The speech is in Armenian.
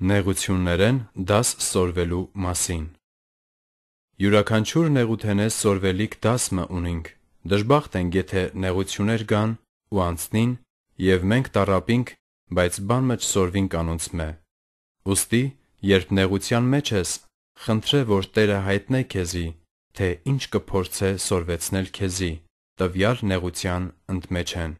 Նեղություններեն դաս սորվելու մասին Յուրաքանչյուր նեղութենես սորվելիք դասմը ունինք։ Դժբախտ ենք, եթե նեղություններ գան ու անցնին, եւ մենք տարապինք, բայց բան մեջ սորվինք անոնց մե։ Ոստի, երբ նեղության մեջ ես, խնդրե, որ Տերը հայտնե քեզի, թե ինչ կփորձե սորվեցնել քեզի, տվյալ նեղության ընդմեջ են։